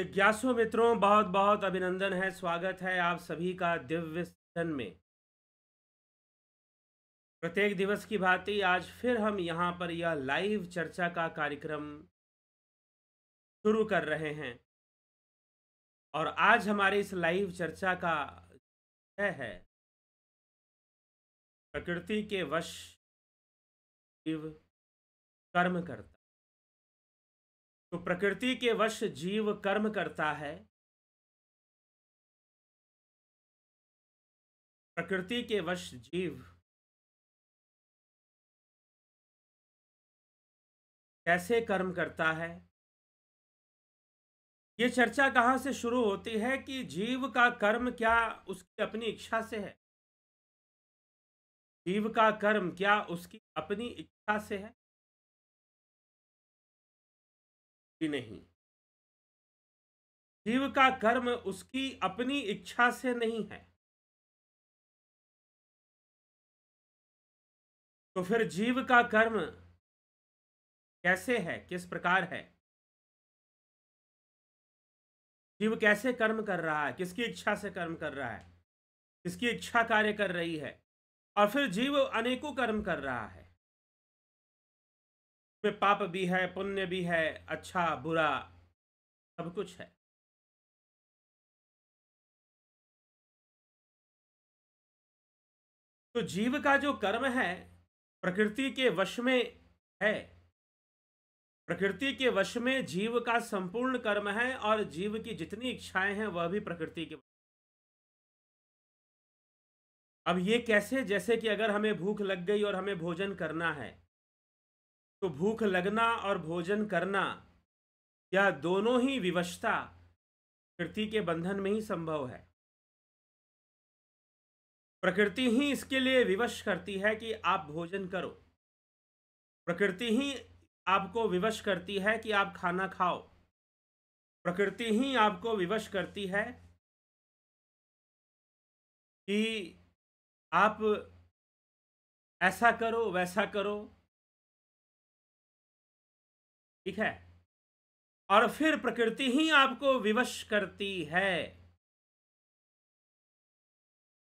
जिज्ञासु मित्रों बहुत बहुत अभिनंदन है स्वागत है आप सभी का दिव्य सदन में प्रत्येक दिवस की भांति आज फिर हम यहाँ पर यह लाइव चर्चा का कार्यक्रम शुरू कर रहे हैं और आज हमारे इस लाइव चर्चा का विषय है प्रकृति के वश कर्म करता तो प्रकृति के वश जीव कर्म करता है प्रकृति के वश जीव कैसे कर्म करता है ये चर्चा कहां से शुरू होती है कि जीव का कर्म क्या उसकी अपनी इच्छा से है जीव का कर्म क्या उसकी अपनी इच्छा से है कि नहीं जीव का कर्म उसकी अपनी इच्छा से नहीं है तो फिर जीव का कर्म कैसे है किस प्रकार है जीव कैसे कर्म कर रहा है किसकी इच्छा से कर्म कर रहा है किसकी इच्छा कार्य कर रही है और फिर जीव अनेकों कर्म कर रहा है में पाप भी है पुण्य भी है अच्छा बुरा सब कुछ है तो जीव का जो कर्म है प्रकृति के वश में है प्रकृति के वश में जीव का संपूर्ण कर्म है और जीव की जितनी इच्छाएं हैं वह भी प्रकृति के अब ये कैसे जैसे कि अगर हमें भूख लग गई और हमें भोजन करना है तो भूख लगना और भोजन करना या दोनों ही विवशता प्रकृति के बंधन में ही संभव है प्रकृति ही इसके लिए विवश करती है कि आप भोजन करो प्रकृति ही आपको विवश करती है कि आप खाना खाओ प्रकृति ही आपको विवश करती है कि आप ऐसा करो वैसा करो ठीक है और फिर प्रकृति ही आपको विवश करती है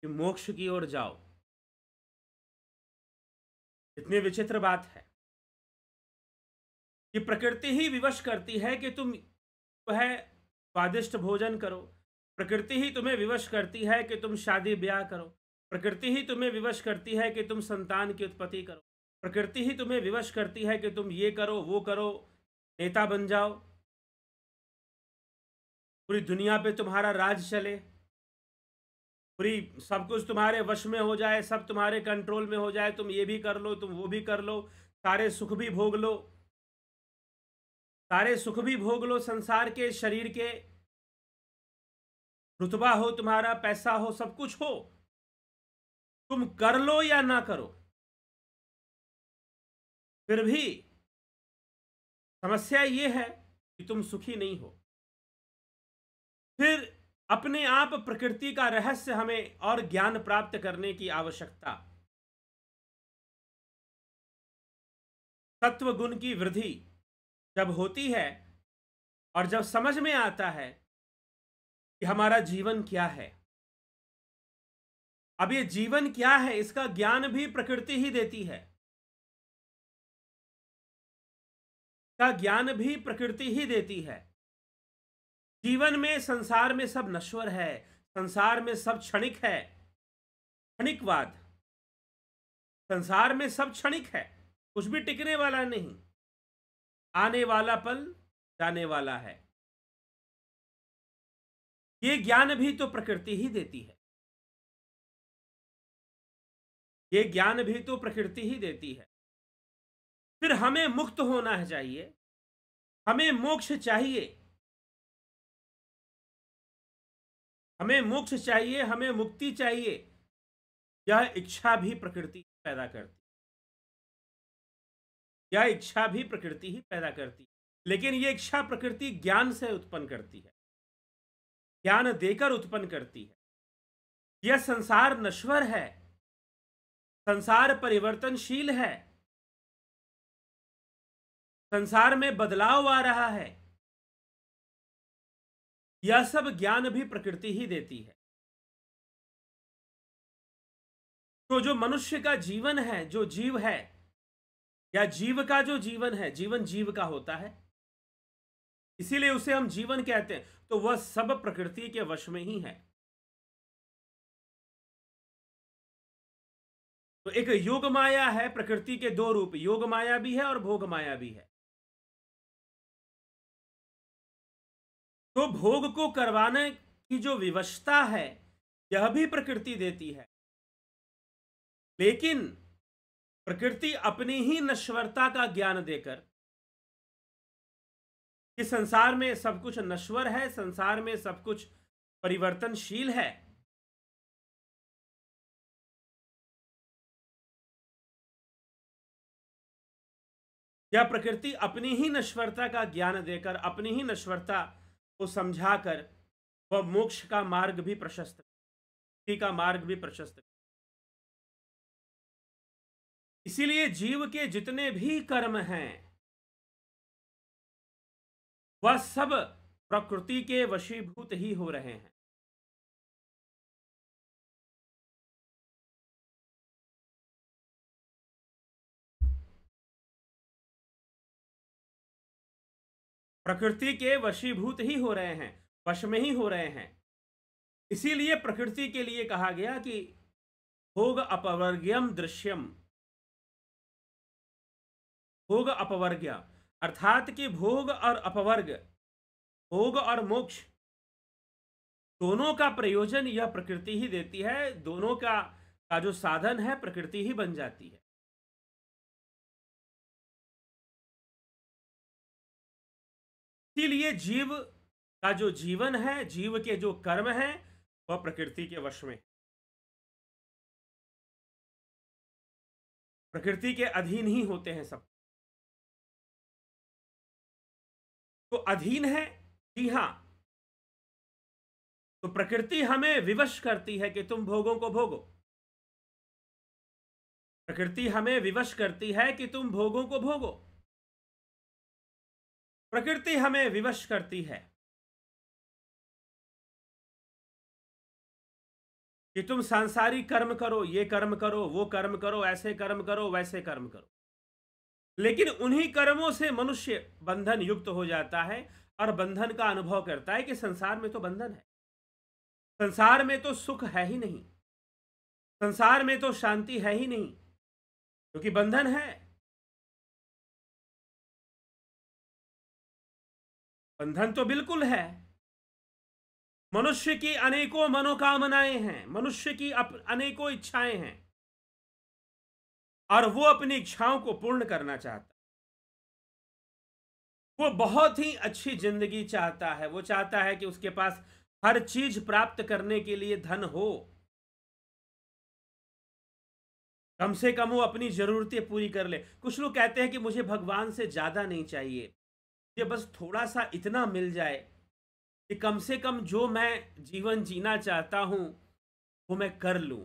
कि मोक्ष की ओर जाओ इतनी विचित्र बात है कि प्रकृति ही विवश करती है कि तुम जो है स्वादिष्ट भोजन करो प्रकृति ही तुम्हें विवश करती है कि तुम शादी ब्याह करो प्रकृति ही तुम्हें विवश करती है कि तुम संतान की उत्पत्ति करो प्रकृति ही तुम्हें विवश करती है कि तुम ये करो वो करो नेता बन जाओ पूरी दुनिया पे तुम्हारा राज चले पूरी सब कुछ तुम्हारे वश में हो जाए सब तुम्हारे कंट्रोल में हो जाए तुम ये भी कर लो तुम वो भी कर लो सारे सुख भी भोग लो सारे सुख भी भोग लो संसार के शरीर के रुतबा हो तुम्हारा पैसा हो सब कुछ हो तुम कर लो या ना करो फिर भी समस्या ये है कि तुम सुखी नहीं हो फिर अपने आप प्रकृति का रहस्य हमें और ज्ञान प्राप्त करने की आवश्यकता तत्व गुण की वृद्धि जब होती है और जब समझ में आता है कि हमारा जीवन क्या है अब ये जीवन क्या है इसका ज्ञान भी प्रकृति ही देती है का ज्ञान भी प्रकृति ही देती है जीवन में संसार में सब नश्वर है संसार में सब क्षणिक है क्षणिकवाद संसार में सब क्षणिक है कुछ भी टिकने वाला नहीं आने वाला पल जाने वाला है ये ज्ञान भी तो प्रकृति ही देती है ये ज्ञान भी तो प्रकृति ही देती है फिर हमें मुक्त होना है चाहिए हमें मोक्ष चाहिए हमें मोक्ष चाहिए हमें मुक्ति चाहिए यह इच्छा भी प्रकृति पैदा करती यह इच्छा भी प्रकृति ही पैदा करती लेकिन यह इच्छा प्रकृति ज्ञान से उत्पन्न करती है ज्ञान देकर उत्पन्न करती है यह संसार नश्वर है संसार परिवर्तनशील है संसार में बदलाव आ रहा है यह सब ज्ञान भी प्रकृति ही देती है तो जो मनुष्य का जीवन है जो जीव है या जीव का जो जीवन है जीवन जीव का होता है इसीलिए उसे हम जीवन कहते हैं तो वह सब प्रकृति के वश में ही है तो एक योग माया है प्रकृति के दो रूप योग माया भी है और भोग माया भी है तो भोग को करवाने की जो विवशता है यह भी प्रकृति देती है लेकिन प्रकृति अपनी ही नश्वरता का ज्ञान देकर कि संसार में सब कुछ नश्वर है संसार में सब कुछ परिवर्तनशील है यह प्रकृति अपनी ही नश्वरता का ज्ञान देकर अपनी ही नश्वरता को समझाकर वह मोक्ष का मार्ग भी प्रशस्त का मार्ग भी प्रशस्त इसीलिए जीव के जितने भी कर्म हैं वह सब प्रकृति के वशीभूत ही हो रहे हैं प्रकृति के वशीभूत ही हो रहे हैं वश में ही हो रहे हैं इसीलिए प्रकृति के लिए कहा गया कि भोग अपवर्ग्यम दृश्यम भोग अपवर्ग्य अर्थात कि भोग और अपवर्ग भोग और मोक्ष दोनों का प्रयोजन यह प्रकृति ही देती है दोनों का का जो साधन है प्रकृति ही बन जाती है इसीलिए जीव का जो जीवन है जीव के जो कर्म है वह प्रकृति के वश में प्रकृति के अधीन ही होते हैं सब तो अधीन है जी हां तो प्रकृति हमें विवश करती है कि तुम भोगों को भोगो प्रकृति हमें विवश करती है कि तुम भोगों को भोगो प्रकृति हमें विवश करती है कि तुम सांसारिक कर्म करो ये कर्म करो वो कर्म करो ऐसे कर्म करो वैसे कर्म करो लेकिन उन्हीं कर्मों से मनुष्य बंधन युक्त हो जाता है और बंधन का अनुभव करता है कि संसार में तो बंधन है संसार में तो सुख है ही नहीं संसार में तो शांति है ही नहीं क्योंकि बंधन है बंधन तो बिल्कुल है मनुष्य की अनेकों मनोकामनाएं हैं मनुष्य की अनेकों इच्छाएं हैं और वो अपनी इच्छाओं को पूर्ण करना चाहता वो बहुत ही अच्छी जिंदगी चाहता है वो चाहता है कि उसके पास हर चीज प्राप्त करने के लिए धन हो कम से कम वो अपनी जरूरतें पूरी कर ले कुछ लोग कहते हैं कि मुझे भगवान से ज्यादा नहीं चाहिए मुझे बस थोड़ा सा इतना मिल जाए कि कम से कम जो मैं जीवन जीना चाहता हूँ वो मैं कर लूँ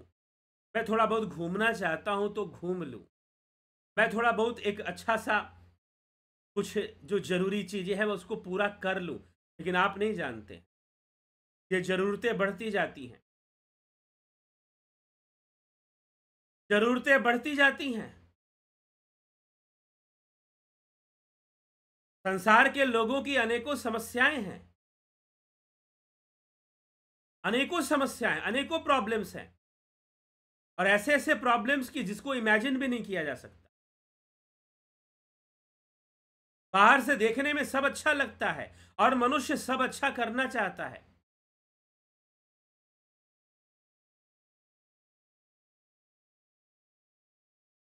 मैं थोड़ा बहुत घूमना चाहता हूँ तो घूम लूँ मैं थोड़ा बहुत एक अच्छा सा कुछ जो ज़रूरी चीज़ें हैं मैं उसको पूरा कर लूँ लेकिन आप नहीं जानते ये ज़रूरतें बढ़ती जाती हैं ज़रूरतें बढ़ती जाती हैं संसार के लोगों की अनेकों समस्याएं हैं अनेकों समस्याएं अनेकों प्रॉब्लम्स हैं और ऐसे ऐसे प्रॉब्लम्स की जिसको इमेजिन भी नहीं किया जा सकता बाहर से देखने में सब अच्छा लगता है और मनुष्य सब अच्छा करना चाहता है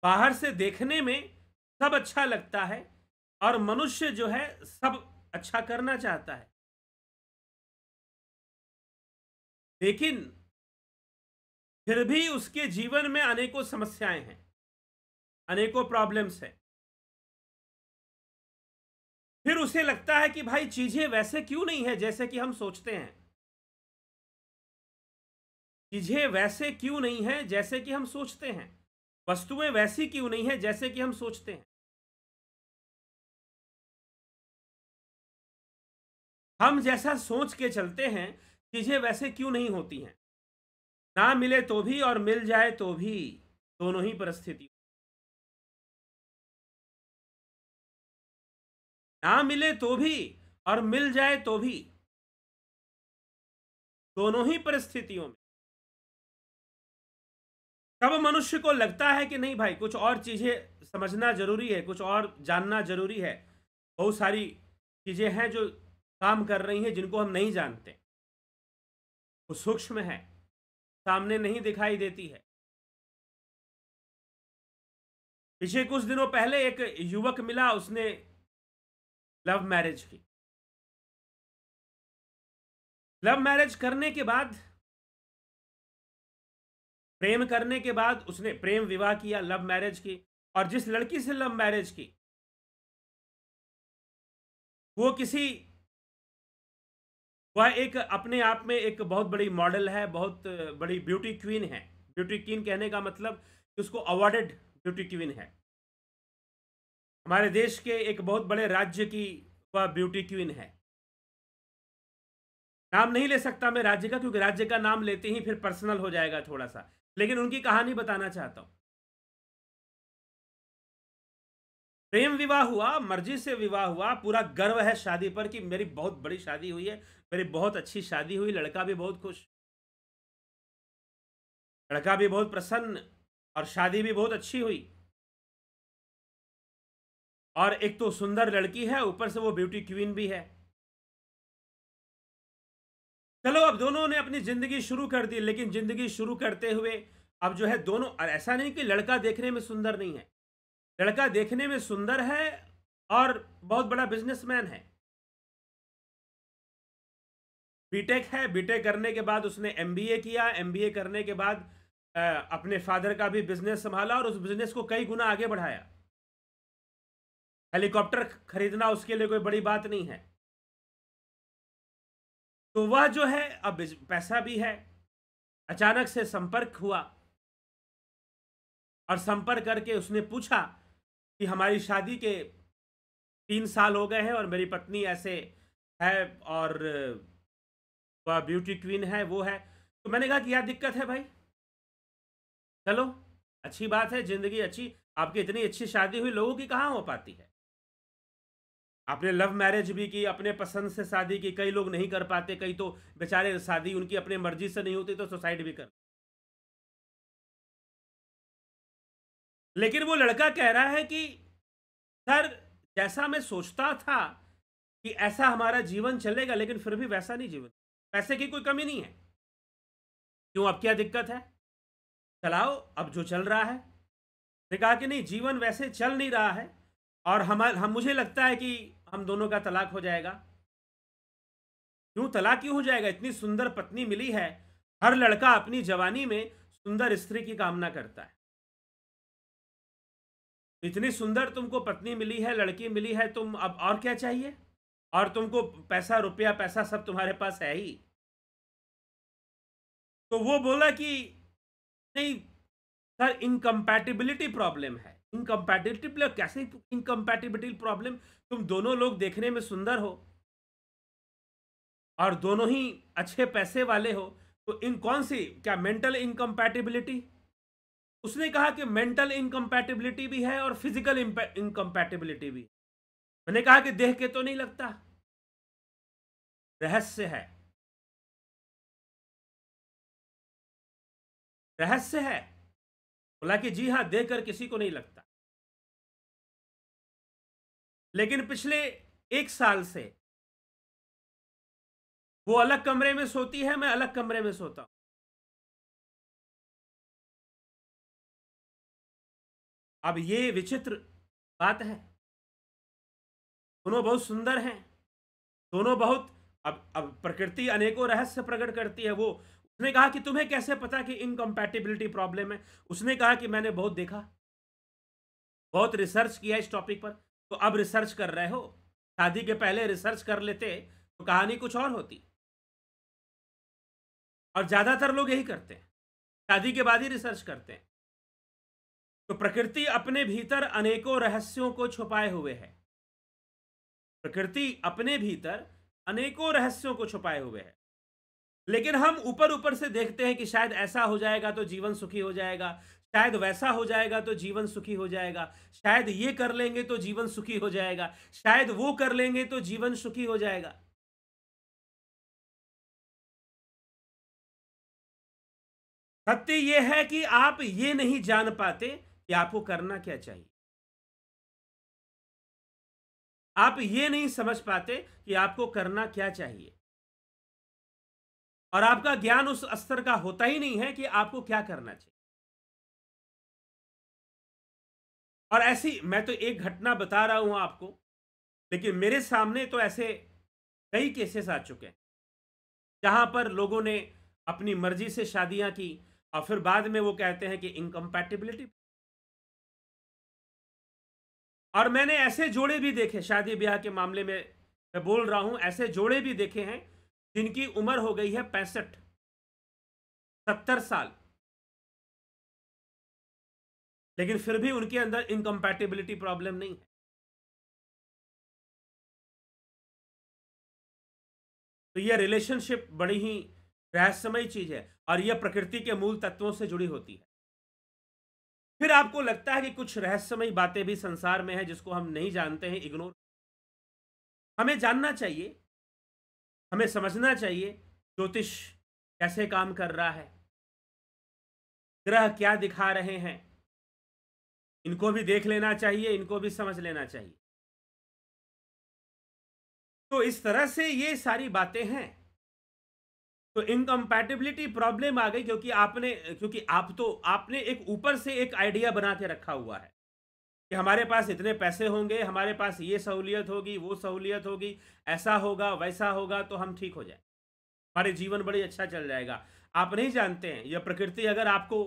बाहर से देखने में सब अच्छा लगता है और मनुष्य जो है सब अच्छा करना चाहता है लेकिन फिर भी उसके जीवन में अनेकों समस्याएं हैं अनेकों प्रॉब्लम्स हैं फिर उसे लगता है कि भाई चीजें वैसे क्यों नहीं है जैसे कि हम सोचते हैं चीजें वैसे क्यों नहीं है जैसे कि हम सोचते हैं वस्तुएं वैसी क्यों नहीं है जैसे कि हम सोचते हैं हम जैसा सोच के चलते हैं चीज़ें वैसे क्यों नहीं होती हैं ना मिले तो भी और मिल जाए तो भी दोनों ही परिस्थिति ना मिले तो भी और मिल जाए तो भी दोनों ही परिस्थितियों में तब मनुष्य को लगता है कि नहीं भाई कुछ और चीज़ें समझना जरूरी है कुछ और जानना जरूरी है बहुत सारी चीज़ें हैं जो काम कर रही हैं जिनको हम नहीं जानते वो सूक्ष्म है सामने नहीं दिखाई देती है पिछले कुछ दिनों पहले एक युवक मिला उसने लव मैरिज की लव मैरिज करने के बाद प्रेम करने के बाद उसने प्रेम विवाह किया लव मैरिज की और जिस लड़की से लव मैरिज की वो किसी वह एक अपने आप में एक बहुत बड़ी मॉडल है बहुत बड़ी ब्यूटी क्वीन है ब्यूटी क्वीन कहने का मतलब उसको अवार्डेड ब्यूटी क्वीन है हमारे देश के एक बहुत बड़े राज्य की वह ब्यूटी क्वीन है नाम नहीं ले सकता मैं राज्य का क्योंकि राज्य का नाम लेते ही फिर पर्सनल हो जाएगा थोड़ा सा लेकिन उनकी कहानी बताना चाहता हूं प्रेम विवाह हुआ मर्जी से विवाह हुआ पूरा गर्व है शादी पर कि मेरी बहुत बड़ी शादी हुई है मेरी बहुत अच्छी शादी हुई लड़का भी बहुत खुश लड़का भी बहुत प्रसन्न और शादी भी बहुत अच्छी हुई और एक तो सुंदर लड़की है ऊपर से वो ब्यूटी क्वीन भी है चलो अब दोनों ने अपनी जिंदगी शुरू कर दी लेकिन जिंदगी शुरू करते हुए अब जो है दोनों और ऐसा नहीं कि लड़का देखने में सुंदर नहीं है लड़का देखने में सुंदर है और बहुत बड़ा बिजनेसमैन है बीटेक है बीटेक करने के बाद उसने एमबीए किया एमबीए करने के बाद अपने फादर का भी बिजनेस संभाला और उस बिजनेस को कई गुना आगे बढ़ाया हेलीकॉप्टर खरीदना उसके लिए कोई बड़ी बात नहीं है तो वह जो है अब पैसा भी है अचानक से संपर्क हुआ और संपर्क करके उसने पूछा कि हमारी शादी के तीन साल हो गए हैं और मेरी पत्नी ऐसे है और ब्यूटी क्वीन है वो है तो मैंने कहा कि क्या दिक्कत है भाई चलो अच्छी बात है जिंदगी अच्छी आपकी इतनी अच्छी शादी हुई लोगों की कहाँ हो पाती है आपने लव मैरिज भी की अपने पसंद से शादी की कई लोग नहीं कर पाते कई तो बेचारे शादी उनकी अपने मर्जी से नहीं होती तो सुसाइड भी कर लेकिन वो लड़का कह रहा है कि सर जैसा मैं सोचता था कि ऐसा हमारा जीवन चलेगा लेकिन फिर भी वैसा नहीं जीवन पैसे की कोई कमी नहीं है क्यों अब क्या दिक्कत है चलाओ अब जो चल रहा है ने कहा कि नहीं जीवन वैसे चल नहीं रहा है और हम हम मुझे लगता है कि हम दोनों का तलाक हो जाएगा क्यों तलाक क्यों हो जाएगा इतनी सुंदर पत्नी मिली है हर लड़का अपनी जवानी में सुंदर स्त्री की कामना करता है इतनी सुंदर तुमको पत्नी मिली है लड़की मिली है तुम अब और क्या चाहिए और तुमको पैसा रुपया पैसा सब तुम्हारे पास है ही तो वो बोला कि नहीं सर इनकम्पैटिबिलिटी प्रॉब्लम है इनकम्पैटिबिलिटी मतलब कैसे इनकम्पैटिबिलिटी प्रॉब्लम तुम दोनों लोग देखने में सुंदर हो और दोनों ही अच्छे पैसे वाले हो तो इन कौन सी क्या मेंटल इनकम्पैटिबिलिटी उसने कहा कि मेंटल इनकम्पैटिबिलिटी भी है और फिजिकल इनकम्पैटिबिलिटी भी मैंने कहा कि देह के तो नहीं लगता रहस्य है रहस्य है बोला कि जी हां देखकर किसी को नहीं लगता लेकिन पिछले एक साल से वो अलग कमरे में सोती है मैं अलग कमरे में सोता हूं अब ये विचित्र बात है दोनों बहुत सुंदर हैं दोनों बहुत अब अब प्रकृति अनेकों रहस्य प्रकट करती है वो उसने कहा कि तुम्हें कैसे पता कि इनकम्पैटिबिलिटी प्रॉब्लम है उसने कहा कि मैंने बहुत देखा बहुत रिसर्च किया इस टॉपिक पर तो अब रिसर्च कर रहे हो शादी के पहले रिसर्च कर लेते तो कहानी कुछ और होती और ज़्यादातर लोग यही करते हैं शादी के बाद ही रिसर्च करते हैं तो प्रकृति अपने भीतर अनेकों रहस्यों को छुपाए हुए है प्रकृति अपने भीतर अनेकों रहस्यों को छुपाए हुए है लेकिन हम ऊपर ऊपर से देखते हैं कि शायद ऐसा हो जाएगा तो जीवन सुखी हो जाएगा शायद वैसा हो जाएगा तो जीवन सुखी हो जाएगा शायद ये कर लेंगे तो जीवन सुखी हो जाएगा शायद वो कर लेंगे तो जीवन सुखी हो जाएगा सत्य यह है कि आप ये नहीं जान पाते कि आपको करना क्या चाहिए आप ये नहीं समझ पाते कि आपको करना क्या चाहिए और आपका ज्ञान उस स्तर का होता ही नहीं है कि आपको क्या करना चाहिए और ऐसी मैं तो एक घटना बता रहा हूं आपको लेकिन मेरे सामने तो ऐसे कई केसेस आ चुके हैं जहां पर लोगों ने अपनी मर्जी से शादियां की और फिर बाद में वो कहते हैं कि इनकम्पैटिबिलिटी और मैंने ऐसे जोड़े भी देखे शादी ब्याह के मामले में मैं बोल रहा हूं ऐसे जोड़े भी देखे हैं जिनकी उम्र हो गई है पैंसठ सत्तर साल लेकिन फिर भी उनके अंदर इनकम्पैटिबिलिटी प्रॉब्लम नहीं है तो यह रिलेशनशिप बड़ी ही रहस्यमय चीज है और यह प्रकृति के मूल तत्वों से जुड़ी होती है फिर आपको लगता है कि कुछ रहस्यमयी बातें भी संसार में है जिसको हम नहीं जानते हैं इग्नोर हमें जानना चाहिए हमें समझना चाहिए ज्योतिष कैसे काम कर रहा है ग्रह क्या दिखा रहे हैं इनको भी देख लेना चाहिए इनको भी समझ लेना चाहिए तो इस तरह से ये सारी बातें हैं तो इनकम्पैटिबिलिटी प्रॉब्लम आ गई क्योंकि आपने क्योंकि आप तो आपने एक ऊपर से एक आइडिया बना के रखा हुआ है कि हमारे पास इतने पैसे होंगे हमारे पास ये सहूलियत होगी वो सहूलियत होगी ऐसा होगा वैसा होगा तो हम ठीक हो जाए हमारे जीवन बड़ी अच्छा चल जाएगा आप नहीं जानते हैं यह प्रकृति अगर आपको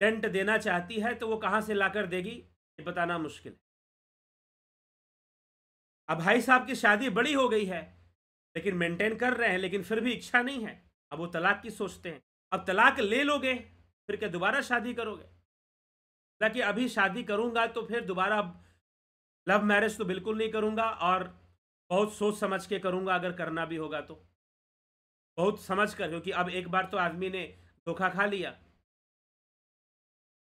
डेंट देना चाहती है तो वो कहाँ से ला कर देगी ये बताना मुश्किल है अब भाई साहब की शादी बड़ी हो गई है लेकिन मेंटेन कर रहे हैं लेकिन फिर भी इच्छा नहीं है अब वो तलाक की सोचते हैं अब तलाक ले लोगे फिर क्या दोबारा शादी करोगे हालांकि अभी शादी करूंगा तो फिर दोबारा लव मैरिज तो बिल्कुल नहीं करूंगा और बहुत सोच समझ के करूंगा अगर करना भी होगा तो बहुत समझ कर क्योंकि अब एक बार तो आदमी ने धोखा खा लिया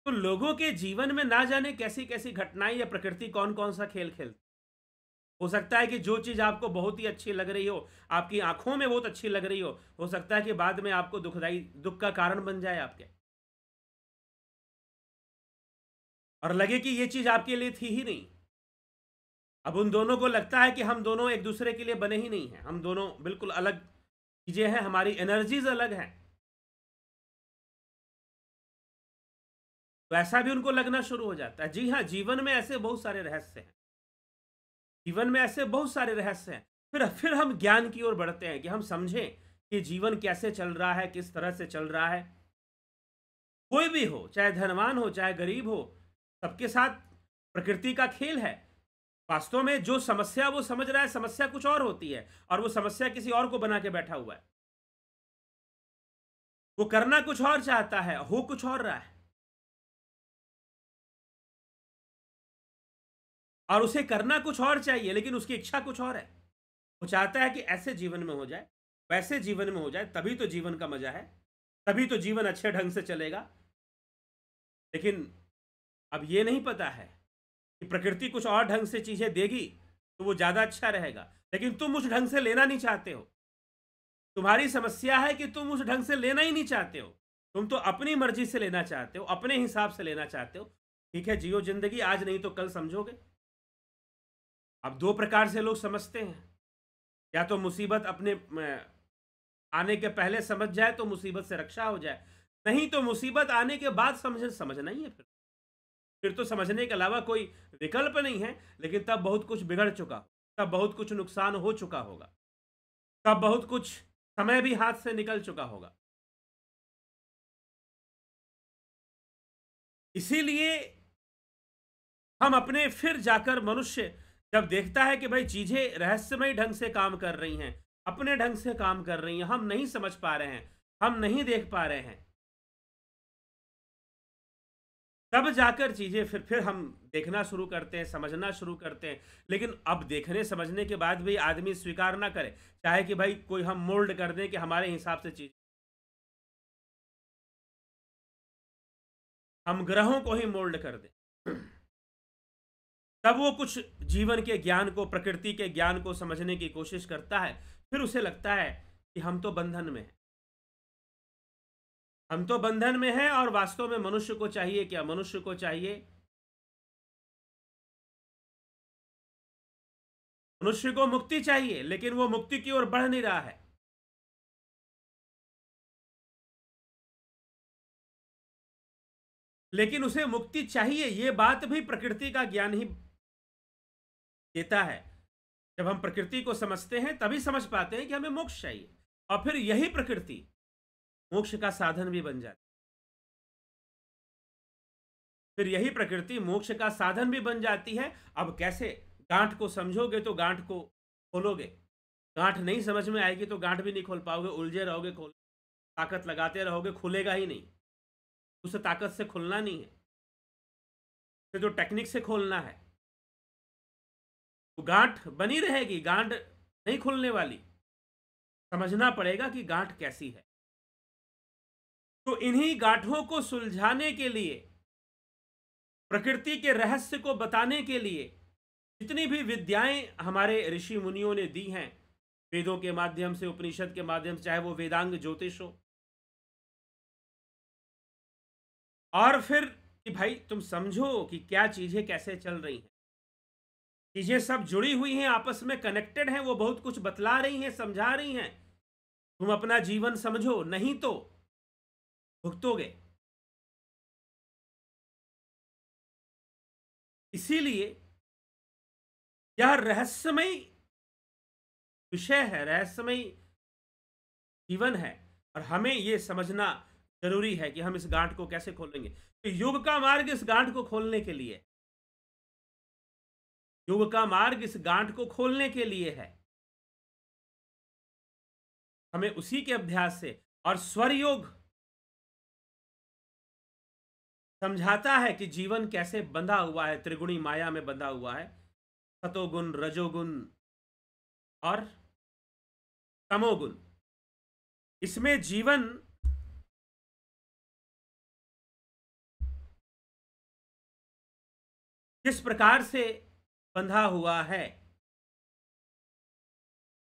तो लोगों के जीवन में ना जाने कैसी कैसी घटनाएं या प्रकृति कौन कौन सा खेल खेलती हो सकता है कि जो चीज़ आपको बहुत ही अच्छी लग रही हो आपकी आंखों में बहुत अच्छी लग रही हो हो सकता है कि बाद में आपको दुखदाई दुख का कारण बन जाए आपके और लगे कि ये चीज़ आपके लिए थी ही नहीं अब उन दोनों को लगता है कि हम दोनों एक दूसरे के लिए बने ही नहीं हैं हम दोनों बिल्कुल अलग चीज़ें हैं हमारी एनर्जीज अलग हैं तो ऐसा भी उनको लगना शुरू हो जाता है जी हाँ जीवन में ऐसे बहुत सारे रहस्य हैं जीवन में ऐसे बहुत सारे रहस्य हैं फिर फिर हम ज्ञान की ओर बढ़ते हैं कि हम समझें कि जीवन कैसे चल रहा है किस तरह से चल रहा है कोई भी हो चाहे धनवान हो चाहे गरीब हो सबके साथ प्रकृति का खेल है वास्तव में जो समस्या वो समझ रहा है समस्या कुछ और होती है और वो समस्या किसी और को बना के बैठा हुआ है वो करना कुछ और चाहता है हो कुछ और रहा है और उसे करना कुछ और चाहिए लेकिन उसकी इच्छा कुछ और है वो चाहता है कि ऐसे जीवन में हो जाए वैसे जीवन में हो जाए तभी तो जीवन का मजा है तभी तो जीवन अच्छे ढंग से चलेगा लेकिन अब ये नहीं पता है कि प्रकृति कुछ और ढंग से चीज़ें देगी तो वो ज़्यादा अच्छा रहेगा लेकिन तुम उस ढंग से लेना नहीं चाहते हो तुम्हारी समस्या है कि तुम उस ढंग से लेना ही नहीं चाहते हो तुम तो अपनी मर्जी से लेना चाहते हो अपने हिसाब से लेना चाहते हो ठीक है जियो जिंदगी आज नहीं तो कल समझोगे अब दो प्रकार से लोग समझते हैं या तो मुसीबत अपने आने के पहले समझ जाए तो मुसीबत से रक्षा हो जाए नहीं तो मुसीबत आने के बाद समझ समझना ही है फिर फिर तो समझने के अलावा कोई विकल्प नहीं है लेकिन तब बहुत कुछ बिगड़ चुका तब बहुत कुछ नुकसान हो चुका होगा तब बहुत कुछ समय भी हाथ से निकल चुका होगा इसीलिए हम अपने फिर जाकर मनुष्य जब देखता है कि भाई चीज़ें रहस्यमय ढंग से काम कर रही हैं अपने ढंग से काम कर रही हैं हम नहीं समझ पा रहे हैं हम नहीं देख पा रहे हैं तब जाकर चीज़ें फिर फिर हम देखना शुरू करते हैं समझना शुरू करते हैं लेकिन अब देखने समझने के बाद भी आदमी स्वीकार ना करे चाहे कि भाई कोई हम मोल्ड कर दें कि हमारे हिसाब से चीज़ हम ग्रहों को ही मोल्ड कर दें तब वो कुछ जीवन के ज्ञान को प्रकृति के ज्ञान को समझने की कोशिश करता है फिर उसे लगता है कि हम तो बंधन में हैं हम तो बंधन में हैं और वास्तव में मनुष्य को चाहिए क्या मनुष्य को चाहिए मनुष्य को मुक्ति चाहिए लेकिन वो मुक्ति की ओर बढ़ नहीं रहा है लेकिन उसे मुक्ति चाहिए ये बात भी प्रकृति का ज्ञान ही देता है जब हम प्रकृति को समझते हैं तभी समझ पाते हैं कि हमें मोक्ष चाहिए और फिर यही प्रकृति मोक्ष का साधन भी बन जाती फिर यही प्रकृति मोक्ष का साधन भी बन जाती है अब कैसे गांठ को समझोगे तो गांठ को खोलोगे गांठ नहीं समझ में आएगी तो गांठ भी नहीं खोल पाओगे उलझे रहोगे खोल ताकत लगाते रहोगे खुलेगा ही नहीं उसे ताकत से खुलना नहीं है फिर तो टेक्निक से खोलना है तो गांठ बनी रहेगी गांठ नहीं खुलने वाली समझना पड़ेगा कि गांठ कैसी है तो इन्हीं गांठों को सुलझाने के लिए प्रकृति के रहस्य को बताने के लिए जितनी भी विद्याएं हमारे ऋषि मुनियों ने दी हैं वेदों के माध्यम से उपनिषद के माध्यम से चाहे वो वेदांग ज्योतिष हो और फिर कि भाई तुम समझो कि क्या चीजें कैसे चल रही हैं चीज़ें सब जुड़ी हुई हैं आपस में कनेक्टेड हैं वो बहुत कुछ बतला रही हैं समझा रही हैं तुम अपना जीवन समझो नहीं तो भुगतोगे इसीलिए यह रहस्यमय विषय है रहस्यमय जीवन है और हमें यह समझना जरूरी है कि हम इस गांठ को कैसे खोलेंगे तो युग का मार्ग इस गांठ को खोलने के लिए युग का मार्ग इस गांठ को खोलने के लिए है हमें उसी के अभ्यास से और स्वर योग समझाता है कि जीवन कैसे बंधा हुआ है त्रिगुणी माया में बंधा हुआ है सतोगुण रजोगुण और तमोगुण इसमें जीवन किस प्रकार से बंधा हुआ है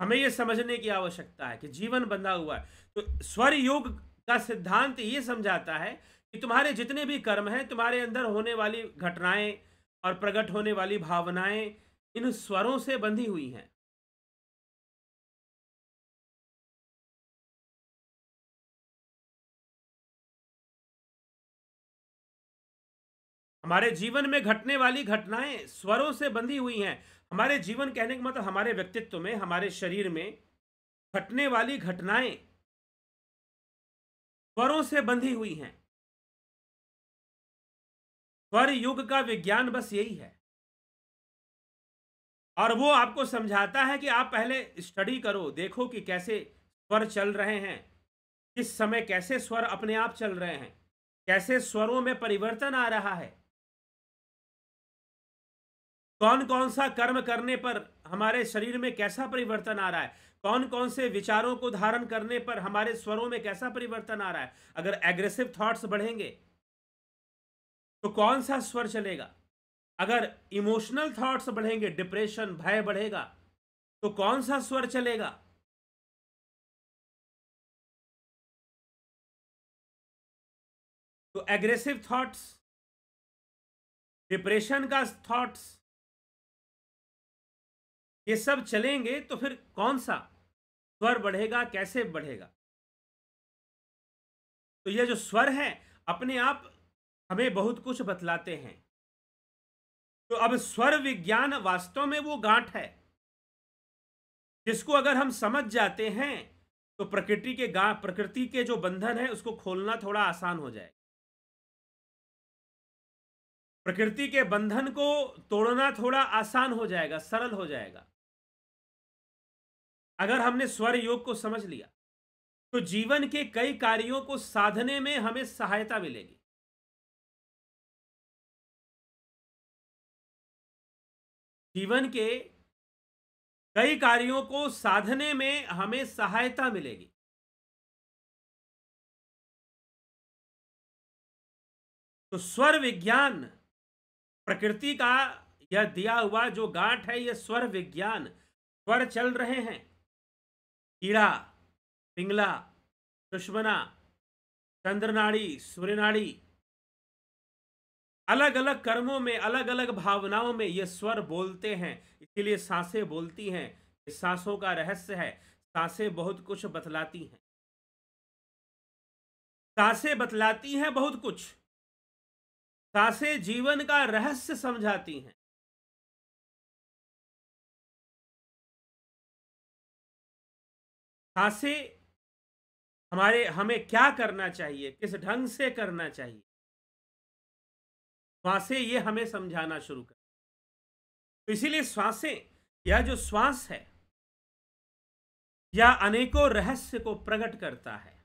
हमें यह समझने की आवश्यकता है कि जीवन बंधा हुआ है तो स्वर योग का सिद्धांत यह समझाता है कि तुम्हारे जितने भी कर्म हैं तुम्हारे अंदर होने वाली घटनाएं और प्रकट होने वाली भावनाएं इन स्वरों से बंधी हुई हैं हमारे जीवन में घटने वाली घटनाएं स्वरों से बंधी हुई हैं हमारे जीवन कहने का मतलब हमारे व्यक्तित्व में हमारे शरीर में घटने वाली घटनाएं स्वरों से बंधी हुई हैं स्वर युग का विज्ञान बस यही है और वो आपको समझाता है कि आप पहले स्टडी करो देखो कि कैसे स्वर चल रहे हैं किस समय कैसे स्वर अपने आप चल रहे हैं कैसे स्वरों में परिवर्तन आ रहा है कौन कौन सा कर्म करने पर हमारे शरीर में कैसा परिवर्तन आ रहा है कौन कौन से विचारों को धारण करने पर हमारे स्वरों में कैसा परिवर्तन आ रहा है अगर एग्रेसिव थॉट्स बढ़ेंगे तो कौन सा स्वर चलेगा अगर इमोशनल थॉट्स बढ़ेंगे डिप्रेशन भय बढ़ेगा तो कौन सा स्वर चलेगा तो एग्रेसिव थॉट्स डिप्रेशन का थॉट्स ये सब चलेंगे तो फिर कौन सा स्वर बढ़ेगा कैसे बढ़ेगा तो ये जो स्वर है अपने आप हमें बहुत कुछ बतलाते हैं तो अब स्वर विज्ञान वास्तव में वो गांठ है जिसको अगर हम समझ जाते हैं तो प्रकृति के गा प्रकृति के जो बंधन है उसको खोलना थोड़ा आसान हो जाए प्रकृति के बंधन को तोड़ना थोड़ा आसान हो जाएगा सरल हो जाएगा अगर हमने स्वर योग को समझ लिया तो जीवन के कई कार्यों को साधने में हमें सहायता मिलेगी जीवन के कई कार्यों को साधने में हमें सहायता मिलेगी तो स्वर विज्ञान प्रकृति का यह दिया हुआ जो गांठ है यह स्वर विज्ञान स्वर चल रहे हैं कीड़ा पिंगला सुषमना चंद्रनाड़ी सूर्यनाड़ी अलग अलग कर्मों में अलग अलग भावनाओं में ये स्वर बोलते हैं इसीलिए सांसें बोलती हैं ये सांसों का रहस्य है सांसें बहुत कुछ बतलाती हैं सांसें बतलाती हैं बहुत कुछ सांसें जीवन का रहस्य समझाती हैं से हमारे हमें क्या करना चाहिए किस ढंग से करना चाहिए श्वासें ये हमें समझाना शुरू कर तो इसीलिए श्वासें यह जो श्वास है यह अनेकों रहस्य को प्रकट करता है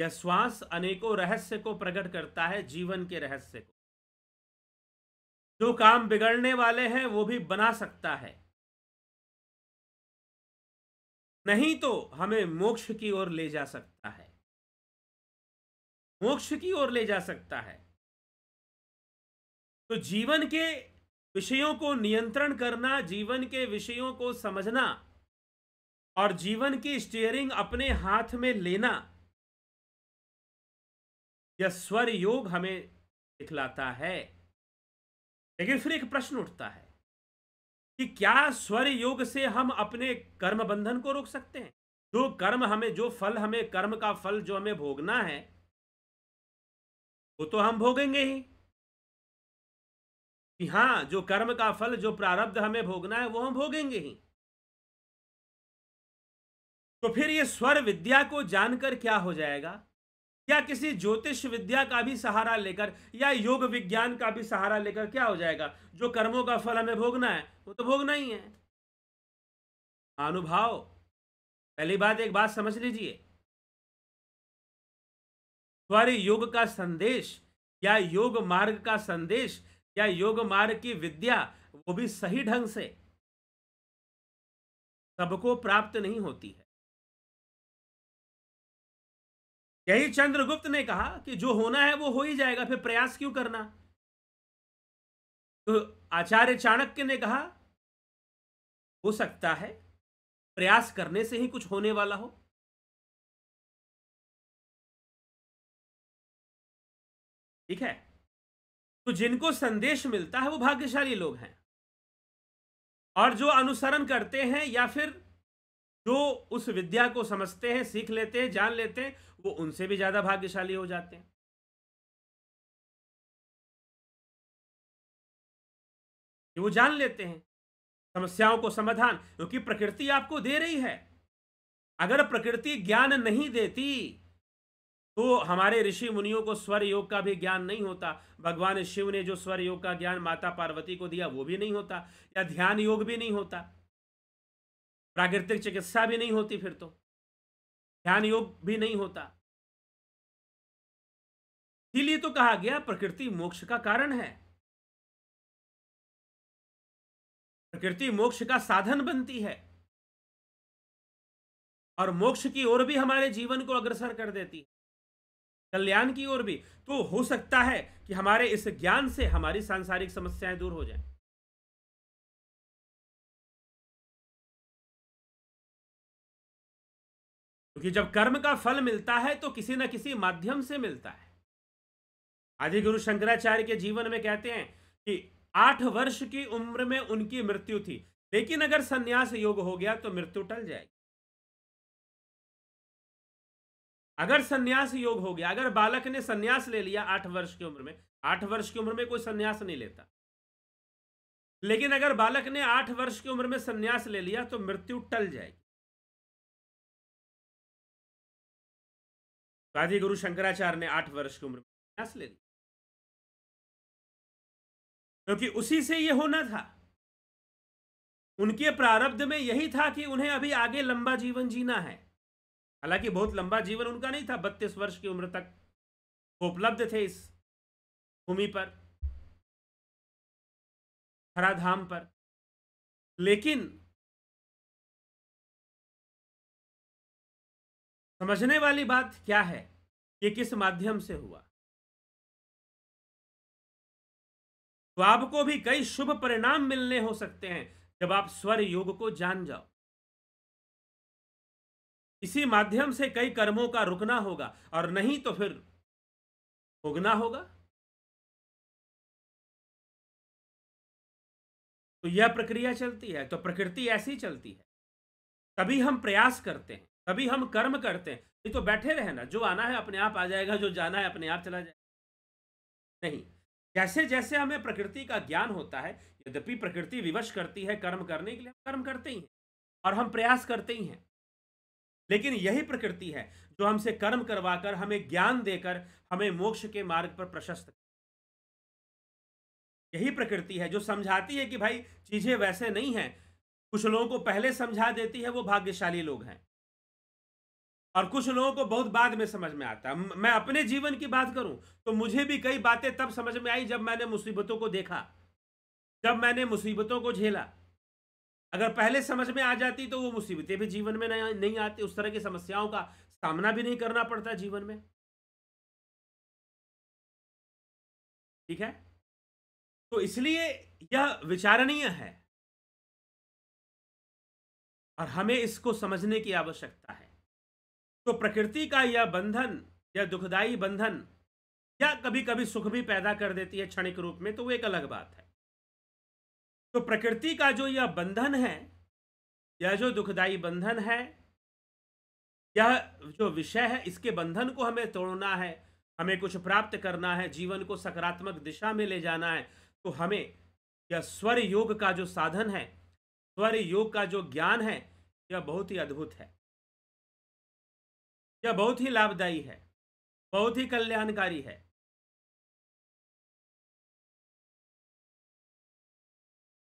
यह श्वास अनेकों रहस्य को प्रकट करता है जीवन के रहस्य को जो काम बिगड़ने वाले हैं वो भी बना सकता है नहीं तो हमें मोक्ष की ओर ले जा सकता है मोक्ष की ओर ले जा सकता है तो जीवन के विषयों को नियंत्रण करना जीवन के विषयों को समझना और जीवन की स्टीयरिंग अपने हाथ में लेना यह स्वर योग हमें दिखलाता है लेकिन फिर एक प्रश्न उठता है कि क्या स्वर योग से हम अपने कर्म बंधन को रोक सकते हैं जो कर्म हमें जो फल हमें कर्म का फल जो हमें भोगना है वो तो हम भोगेंगे ही कि हाँ जो कर्म का फल जो प्रारब्ध हमें भोगना है वो हम भोगेंगे ही तो फिर ये स्वर विद्या को जानकर क्या हो जाएगा या किसी ज्योतिष विद्या का भी सहारा लेकर या योग विज्ञान का भी सहारा लेकर क्या हो जाएगा जो कर्मों का फल हमें भोगना है वो तो भोगना ही है अनुभाव पहली बात एक बात समझ लीजिए तुम्हारी योग का संदेश या योग मार्ग का संदेश या योग मार्ग की विद्या वो भी सही ढंग से सबको प्राप्त नहीं होती है यही चंद्रगुप्त ने कहा कि जो होना है वो हो ही जाएगा फिर प्रयास क्यों करना तो आचार्य चाणक्य ने कहा हो सकता है प्रयास करने से ही कुछ होने वाला हो ठीक है तो जिनको संदेश मिलता है वो भाग्यशाली लोग हैं और जो अनुसरण करते हैं या फिर जो उस विद्या को समझते हैं सीख लेते हैं जान लेते हैं वो उनसे भी ज़्यादा भाग्यशाली हो जाते हैं कि वो जान लेते हैं समस्याओं को समाधान क्योंकि प्रकृति आपको दे रही है अगर प्रकृति ज्ञान नहीं देती तो हमारे ऋषि मुनियों को स्वर योग का भी ज्ञान नहीं होता भगवान शिव ने जो स्वर योग का ज्ञान माता पार्वती को दिया वो भी नहीं होता या ध्यान योग भी नहीं होता प्राकृतिक चिकित्सा भी नहीं होती फिर तो ध्यान योग भी नहीं होता इसीलिए तो कहा गया प्रकृति मोक्ष का कारण है प्रकृति मोक्ष का साधन बनती है और मोक्ष की ओर भी हमारे जीवन को अग्रसर कर देती है कल्याण की ओर भी तो हो सकता है कि हमारे इस ज्ञान से हमारी सांसारिक समस्याएं दूर हो जाएं क्योंकि जब कर्म का फल मिलता है तो किसी ना किसी माध्यम से मिलता है आदि गुरु शंकराचार्य के जीवन में कहते हैं कि आठ वर्ष की उम्र में उनकी मृत्यु थी लेकिन अगर संन्यास योग हो गया तो मृत्यु टल जाएगी अगर संन्यास योग हो गया अगर बालक ने संन्यास ले लिया आठ वर्ष की उम्र में आठ वर्ष की उम्र में कोई संन्यास नहीं लेता लेकिन अगर बालक ने आठ वर्ष की उम्र में संन्यास ले लिया तो मृत्यु टल जाएगी आदि गुरु शंकराचार्य ने आठ वर्ष की उम्र में संन्यास ले लिया क्योंकि उसी से ये होना था उनके प्रारब्ध में यही था कि उन्हें अभी आगे लंबा जीवन जीना है हालांकि बहुत लंबा जीवन उनका नहीं था बत्तीस वर्ष की उम्र तक वो उपलब्ध थे इस भूमि पर हराधाम पर लेकिन समझने वाली बात क्या है ये किस माध्यम से हुआ तो आपको भी कई शुभ परिणाम मिलने हो सकते हैं जब आप स्वर योग को जान जाओ इसी माध्यम से कई कर्मों का रुकना होगा और नहीं तो फिर भोगना होगा तो यह प्रक्रिया चलती है तो प्रकृति ऐसी चलती है तभी हम प्रयास करते हैं तभी हम कर्म करते हैं नहीं तो बैठे रहना जो आना है अपने आप आ जाएगा जो जाना है अपने आप चला जाएगा नहीं जैसे जैसे हमें प्रकृति का ज्ञान होता है यद्यपि प्रकृति विवश करती है कर्म करने के लिए हम कर्म करते ही हैं और हम प्रयास करते ही हैं लेकिन यही प्रकृति है जो हमसे कर्म करवाकर हमें ज्ञान देकर हमें मोक्ष के मार्ग पर प्रशस्त यही प्रकृति है जो समझाती है कि भाई चीज़ें वैसे नहीं हैं कुछ लोगों को पहले समझा देती है वो भाग्यशाली लोग हैं और कुछ लोगों को बहुत बाद में समझ में आता है मैं अपने जीवन की बात करूं तो मुझे भी कई बातें तब समझ में आई जब मैंने मुसीबतों को देखा जब मैंने मुसीबतों को झेला अगर पहले समझ में आ जाती तो वो मुसीबतें भी जीवन में नहीं आती उस तरह की समस्याओं का सामना भी नहीं करना पड़ता जीवन में ठीक है तो इसलिए यह विचारणीय है और हमें इसको समझने की आवश्यकता है तो प्रकृति का यह बंधन या दुखदाई बंधन या कभी कभी सुख भी पैदा कर देती है क्षणिक रूप में तो वो एक अलग बात है तो प्रकृति का जो यह बंधन है यह जो दुखदाई बंधन है यह जो विषय है इसके बंधन को हमें तोड़ना है हमें कुछ प्राप्त करना है जीवन को सकारात्मक दिशा में ले जाना है तो हमें यह स्वर योग का जो साधन है स्वर योग का जो ज्ञान है यह बहुत ही अद्भुत है यह बहुत ही लाभदायी है बहुत ही कल्याणकारी है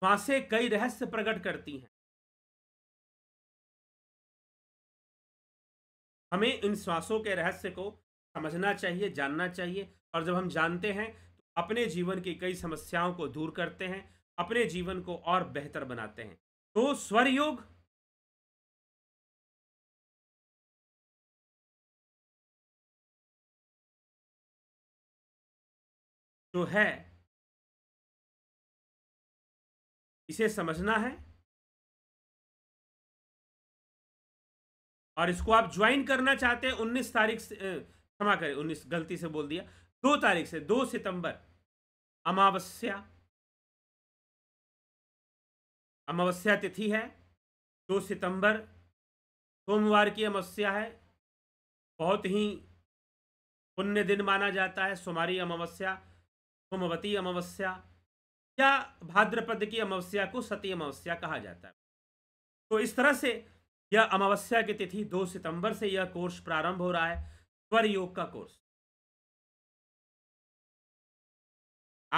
फांसे कई रहस्य प्रकट करती हैं हमें इन श्वासों के रहस्य को समझना चाहिए जानना चाहिए और जब हम जानते हैं तो अपने जीवन की कई समस्याओं को दूर करते हैं अपने जीवन को और बेहतर बनाते हैं तो स्वर योग जो तो है इसे समझना है और इसको आप ज्वाइन करना चाहते हैं उन्नीस तारीख से क्षमा करें उन्नीस गलती से बोल दिया दो तारीख से दो सितंबर अमावस्या अमावस्या तिथि है दो सितंबर सोमवार की अमावस्या है बहुत ही पुण्य दिन माना जाता है सोमारी अमावस्या सोमवती अमावस्या या भाद्रपद की अमावस्या को सती अमावस्या कहा जाता है तो इस तरह से यह अमावस्या की तिथि 2 सितंबर से यह कोर्स प्रारंभ हो रहा है स्वर योग का कोर्स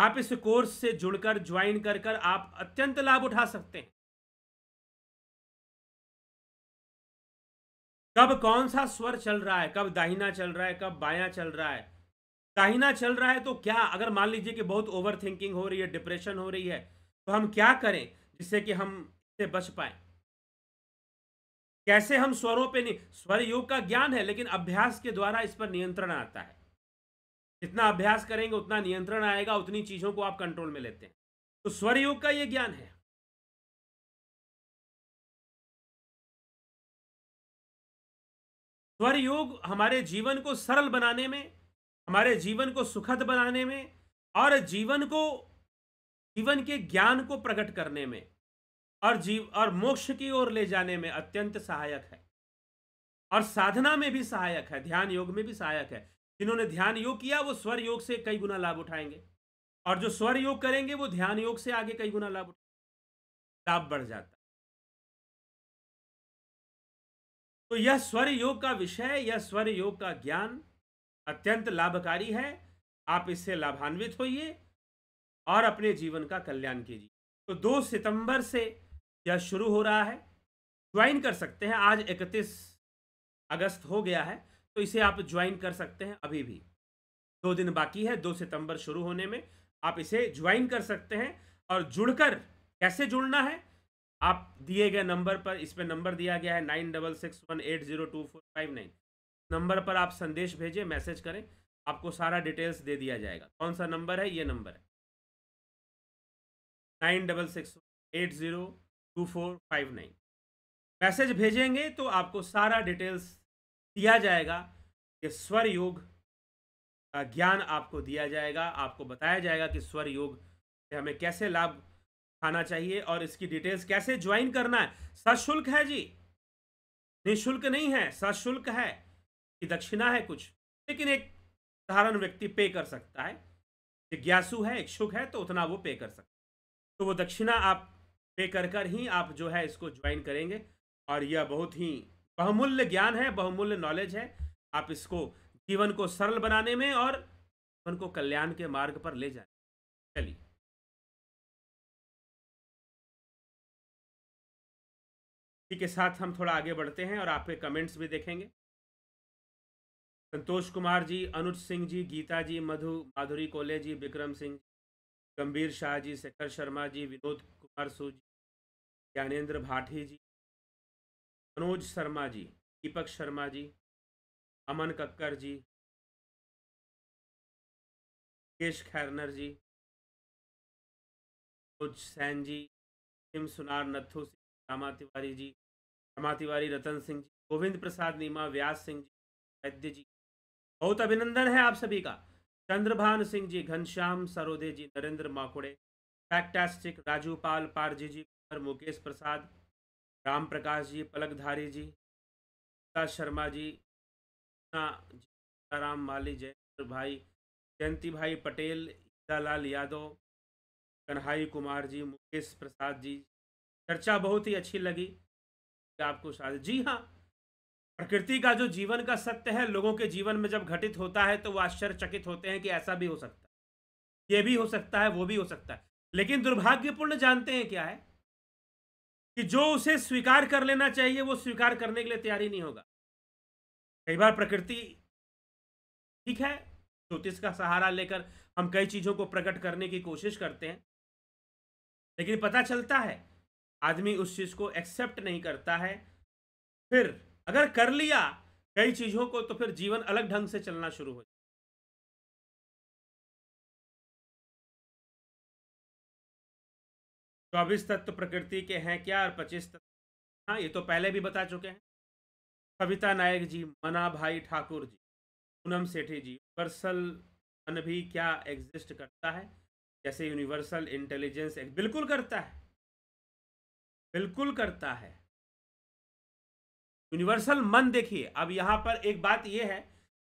आप इस कोर्स से जुड़कर ज्वाइन कर कर आप अत्यंत लाभ उठा सकते हैं कब कौन सा स्वर चल रहा है कब दाहिना चल रहा है कब बायां चल रहा है ताहिना चल रहा है तो क्या अगर मान लीजिए कि बहुत ओवर थिंकिंग हो रही है डिप्रेशन हो रही है तो हम क्या करें जिससे कि हम से बच पाए कैसे हम स्वरों पे नहीं स्वर योग का ज्ञान है लेकिन अभ्यास के द्वारा इस पर नियंत्रण आता है जितना अभ्यास करेंगे उतना नियंत्रण आएगा उतनी चीजों को आप कंट्रोल में लेते हैं तो स्वर योग का ये ज्ञान है स्वर योग हमारे जीवन को सरल बनाने में हमारे जीवन को सुखद बनाने में और जीवन को जीवन के ज्ञान को प्रकट करने में और जीव और मोक्ष की ओर ले जाने में अत्यंत सहायक है और साधना में भी सहायक है ध्यान योग में भी सहायक है जिन्होंने ध्यान योग किया वो स्वर योग से कई गुना लाभ उठाएंगे और जो स्वर योग करेंगे वो ध्यान योग से आगे कई गुना लाभ उठाएंगे लाभ बढ़ जाता तो यह स्वर योग का विषय यह स्वर योग का ज्ञान अत्यंत लाभकारी है आप इससे लाभान्वित होइए और अपने जीवन का कल्याण कीजिए तो दो सितंबर से यह शुरू हो रहा है ज्वाइन कर सकते हैं आज इकतीस अगस्त हो गया है तो इसे आप ज्वाइन कर सकते हैं अभी भी दो दिन बाकी है दो सितंबर शुरू होने में आप इसे ज्वाइन कर सकते हैं और जुड़कर कैसे जुड़ना है आप दिए गए नंबर पर इसमें नंबर दिया गया है nine double six one eight zero two four five nine number पर आप संदेश भेजें मैसेज करें आपको सारा डिटेल्स दे दिया जाएगा कौन सा नंबर है ये नंबर है nine double six eight zero two four five nine message भेजेंगे तो आपको सारा डिटेल्स दिया जाएगा कि स्वर योग का ज्ञान आपको दिया जाएगा आपको बताया जाएगा कि स्वर योग से हमें कैसे लाभ खाना चाहिए और इसकी डिटेल्स कैसे ज्वाइन करना है सशुल्क है जी निःशुल्क नहीं है सशुल्क है कि दक्षिणा है कुछ लेकिन एक साधारण व्यक्ति पे कर सकता है जिज्ञासु है इच्छुक है तो उतना वो पे कर सकता है तो वो दक्षिणा आप पे कर कर ही आप जो है इसको ज्वाइन करेंगे और यह बहुत ही बहुमूल्य ज्ञान है बहुमूल्य नॉलेज है आप इसको जीवन को सरल बनाने में और जीवन को कल्याण के मार्ग पर ले जाए चलिए इसी के साथ हम थोड़ा आगे बढ़ते हैं और आपके कमेंट्स भी देखेंगे संतोष कुमार जी अनुज सिंह जी गीता जी मधु माधुरी कोले जी विक्रम सिंह गंभीर शाह जी शेखर शर्मा जी विनोद कुमार सू जी ज्ञानेन्द्र भाटी जी मनोज शर्मा जी दीपक शर्मा जी अमन कक्कर जी केश खैरनर जी मनोज सैन जी सिम सुनार नथु सिंह रामा तिवारी जी रमा तिवारी रतन सिंह जी गोविंद प्रसाद नीमा व्यास सिंह जी वैद्य जी बहुत अभिनंदन है आप सभी का चंद्रभान सिंह जी घनश्याम सरोदे जी नरेंद्र माकुड़े फैक्टास्टिक राजू पाल पारजी जी मुकेश प्रसाद राम प्रकाश जी पलकधारी जी शर्मा जी राम माली जयंत भाई जयंती भाई पटेल लाल यादव कन्हई कुमार जी मुकेश प्रसाद जी चर्चा बहुत ही अच्छी लगी आपको शायद जी हाँ प्रकृति का जो जीवन का सत्य है लोगों के जीवन में जब घटित होता है तो वो आश्चर्यचकित होते हैं कि ऐसा भी हो सकता है ये भी हो सकता है वो भी हो सकता है लेकिन दुर्भाग्यपूर्ण जानते हैं क्या है कि जो उसे स्वीकार कर लेना चाहिए वो स्वीकार करने के लिए तैयार ही नहीं होगा कई बार प्रकृति ठीक है ज्योतिष का सहारा लेकर हम कई चीज़ों को प्रकट करने की कोशिश करते हैं लेकिन पता चलता है आदमी उस चीज़ को एक्सेप्ट नहीं करता है फिर अगर कर लिया कई चीजों को तो फिर जीवन अलग ढंग से चलना शुरू हो जाए चौबीस तत्व प्रकृति के हैं क्या और पच्चीस तत्व हाँ ये तो पहले भी बता चुके हैं कविता नायक जी मना भाई ठाकुर जी पूनम सेठी जी यूनिवर्सल मन भी क्या एग्जिस्ट करता है जैसे यूनिवर्सल इंटेलिजेंस बिल्कुल करता है बिल्कुल करता है यूनिवर्सल मन देखिए अब यहाँ पर एक बात यह है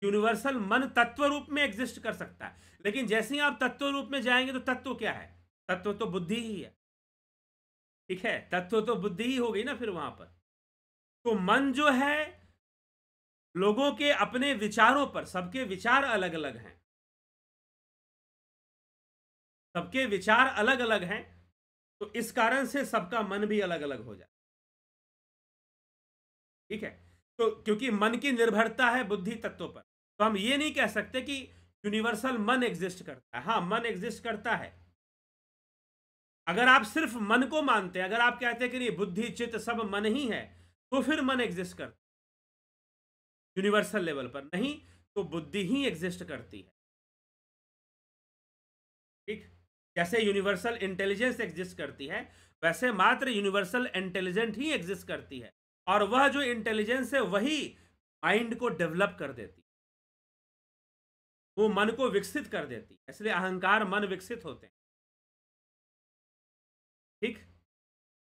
यूनिवर्सल मन तत्व रूप में एग्जिस्ट कर सकता है लेकिन जैसे ही आप तत्व रूप में जाएंगे तो तत्व क्या है तत्व तो बुद्धि ही है ठीक है तत्व तो बुद्धि ही हो गई ना फिर वहां पर तो मन जो है लोगों के अपने विचारों पर सबके विचार अलग अलग हैं सबके विचार अलग अलग हैं तो इस कारण से सबका मन भी अलग अलग हो जाए ठीक है तो क्योंकि मन की निर्भरता है बुद्धि तत्व पर तो हम ये नहीं कह सकते कि यूनिवर्सल मन एग्जिस्ट करता है हाँ मन एग्जिस्ट करता है अगर आप सिर्फ मन को मानते हैं अगर आप कहते हैं कि नहीं बुद्धि चित्त सब मन ही है तो फिर मन एग्जिस्ट करता यूनिवर्सल लेवल पर नहीं तो बुद्धि ही एग्जिस्ट करती है ठीक जैसे यूनिवर्सल इंटेलिजेंस एग्जिस्ट करती है वैसे मात्र यूनिवर्सल इंटेलिजेंट ही एग्जिस्ट करती है और वह जो इंटेलिजेंस है वही माइंड को डेवलप कर देती वो मन को विकसित कर देती इसलिए अहंकार मन विकसित होते हैं ठीक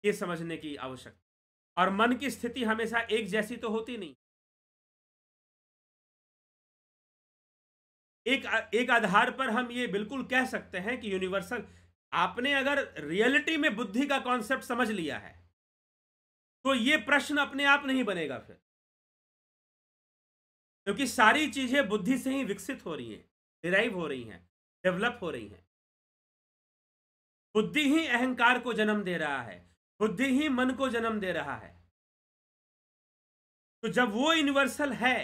ये समझने की आवश्यकता और मन की स्थिति हमेशा एक जैसी तो होती नहीं एक एक आधार पर हम ये बिल्कुल कह सकते हैं कि यूनिवर्सल आपने अगर रियलिटी में बुद्धि का कॉन्सेप्ट समझ लिया है तो ये प्रश्न अपने आप नहीं बनेगा फिर क्योंकि सारी चीजें बुद्धि से ही विकसित हो रही हैं डिराइव हो रही हैं डेवलप हो रही हैं बुद्धि ही अहंकार को जन्म दे रहा है बुद्धि ही मन को जन्म दे रहा है तो जब वो यूनिवर्सल है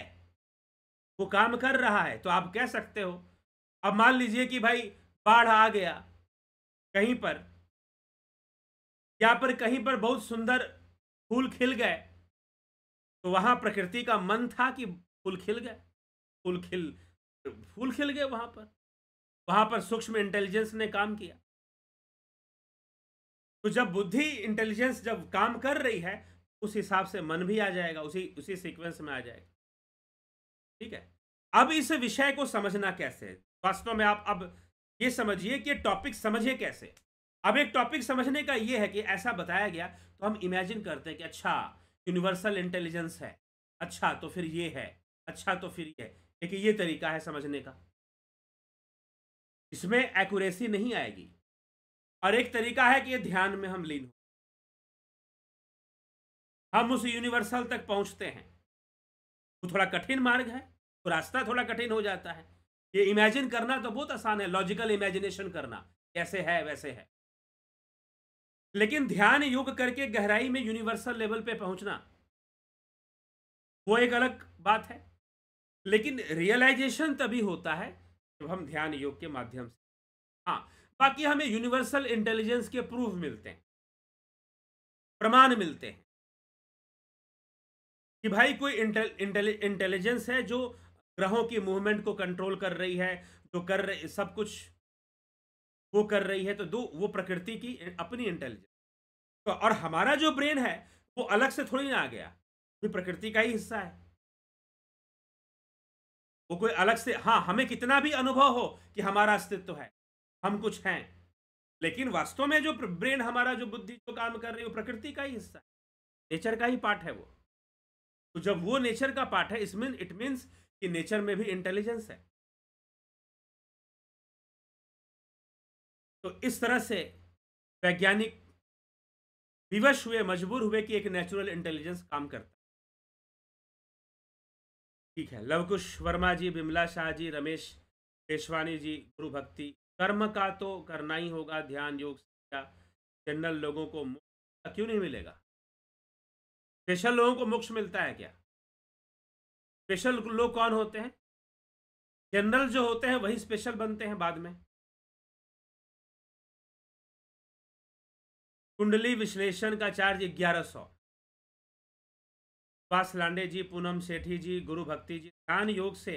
वो काम कर रहा है तो आप कह सकते हो अब मान लीजिए कि भाई बाढ़ आ गया कहीं पर या पर कहीं पर बहुत सुंदर फूल खिल गए तो वहां प्रकृति का मन था कि फूल खिल गए फूल खिल फूल खिल गए वहां पर वहां पर सूक्ष्म इंटेलिजेंस ने काम किया तो जब बुद्धि इंटेलिजेंस जब काम कर रही है उस हिसाब से मन भी आ जाएगा उसी उसी सीक्वेंस में आ जाएगा ठीक है अब इस विषय को समझना कैसे वास्तव में आप अब ये समझिए कि टॉपिक समझे कैसे अब एक टॉपिक समझने का ये है कि ऐसा बताया गया तो हम इमेजिन करते हैं कि अच्छा यूनिवर्सल इंटेलिजेंस है अच्छा तो फिर ये है अच्छा तो फिर ये एक ये तरीका है समझने का इसमें एक्यूरेसी नहीं आएगी और एक तरीका है कि ये ध्यान में हम लीन हो हम उस यूनिवर्सल तक पहुंचते हैं वो थोड़ा कठिन मार्ग है तो रास्ता थोड़ा कठिन हो जाता है ये इमेजिन करना तो बहुत आसान है लॉजिकल इमेजिनेशन करना कैसे है वैसे है लेकिन ध्यान योग करके गहराई में यूनिवर्सल लेवल पे पहुंचना वो एक अलग बात है लेकिन रियलाइजेशन तभी होता है जब हम ध्यान योग के माध्यम से हाँ बाकी हमें यूनिवर्सल इंटेलिजेंस के प्रूफ मिलते हैं प्रमाण मिलते हैं कि भाई कोई इंटेलिजेंस है जो ग्रहों की मूवमेंट को कंट्रोल कर रही है जो कर रही सब कुछ वो कर रही है तो दो वो प्रकृति की अपनी इंटेलिजेंस तो और हमारा जो ब्रेन है वो अलग से थोड़ी ना आ गया वो प्रकृति का ही हिस्सा है वो कोई अलग से हाँ हमें कितना भी अनुभव हो कि हमारा अस्तित्व है हम कुछ हैं लेकिन वास्तव में जो ब्रेन हमारा जो बुद्धि जो काम कर रही है वो प्रकृति का ही हिस्सा है नेचर का ही पार्ट है वो तो जब वो नेचर का पार्ट है इस मीन इट मीन्स कि नेचर में भी इंटेलिजेंस है तो इस तरह से वैज्ञानिक विवश हुए मजबूर हुए कि एक नेचुरल इंटेलिजेंस काम करता है ठीक है लवकुश वर्मा जी बिमला शाह जी रमेश पेशवानी जी गुरु भक्ति कर्म का तो करना ही होगा ध्यान योग जनरल लोगों को क्यों नहीं मिलेगा स्पेशल लोगों को मोक्ष मिलता है क्या स्पेशल लोग कौन होते हैं जनरल जो होते हैं वही स्पेशल बनते हैं बाद में कुंडली विश्लेषण का चार्ज ग्यारह सौ सुभाष लांडे जी पूनम सेठी जी गुरु भक्ति जी ध्यान योग से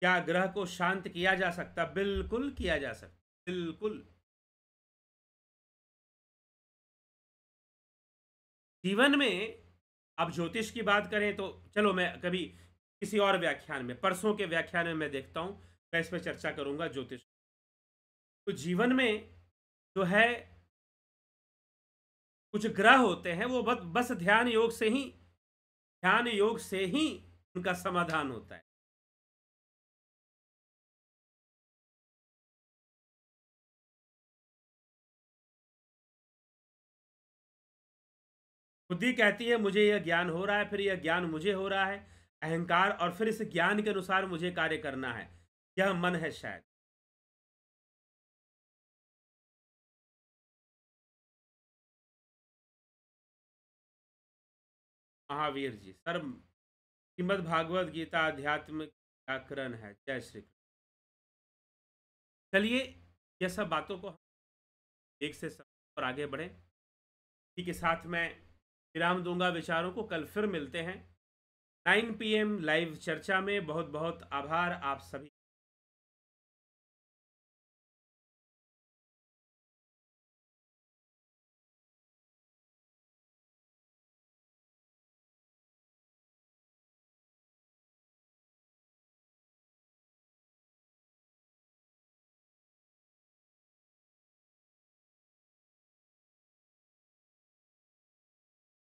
क्या ग्रह को शांत किया जा सकता बिल्कुल किया जा सकता बिल्कुल जीवन में अब ज्योतिष की बात करें तो चलो मैं कभी किसी और व्याख्यान में परसों के व्याख्यान में मैं देखता हूं मैं इस पर चर्चा करूंगा ज्योतिष तो जीवन में जो है कुछ ग्रह होते हैं वो बस ध्यान योग से ही ध्यान योग से ही उनका समाधान होता है बुद्धि कहती है मुझे यह ज्ञान हो रहा है फिर यह ज्ञान मुझे हो रहा है अहंकार और फिर इस ज्ञान के अनुसार मुझे कार्य करना है यह मन है शायद महावीर जी सर श्रीमद भागवत गीता अध्यात्म व्याकरण है जय श्री कृष्ण चलिए यह सब बातों को एक से सब पर आगे बढ़े इसी के साथ मैं विराम दूंगा विचारों को कल फिर मिलते हैं 9 पीएम लाइव चर्चा में बहुत बहुत आभार आप सभी